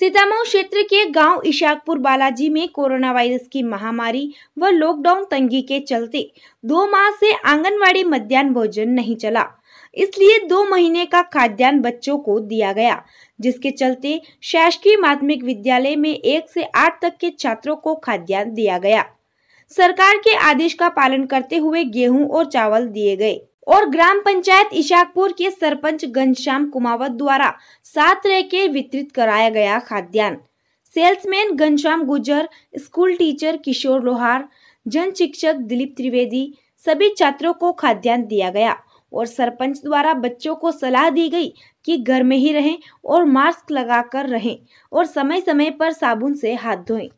सीतामऊ क्षेत्र के गांव इशाकपुर बालाजी में कोरोना वायरस की महामारी व लॉकडाउन तंगी के चलते दो माह से आंगनवाड़ी मध्यान्ह भोजन नहीं चला इसलिए दो महीने का खाद्यान्न बच्चों को दिया गया जिसके चलते शासकीय माध्यमिक विद्यालय में एक से आठ तक के छात्रों को खाद्यान्न दिया गया सरकार के आदेश का पालन करते हुए गेहूं और चावल दिए गए और ग्राम पंचायत इशाकपुर के सरपंच घनश्याम कुमावत द्वारा सात रह के वितरित कराया गया खाद्यान्न सेल्समैन घनश्याम गुजर स्कूल टीचर किशोर लोहार जन शिक्षक दिलीप त्रिवेदी सभी छात्रों को खाद्यान्न दिया गया और सरपंच द्वारा बच्चों को सलाह दी गई कि घर में ही रहें और मास्क लगाकर रहें और समय समय पर साबुन से हाथ धोएं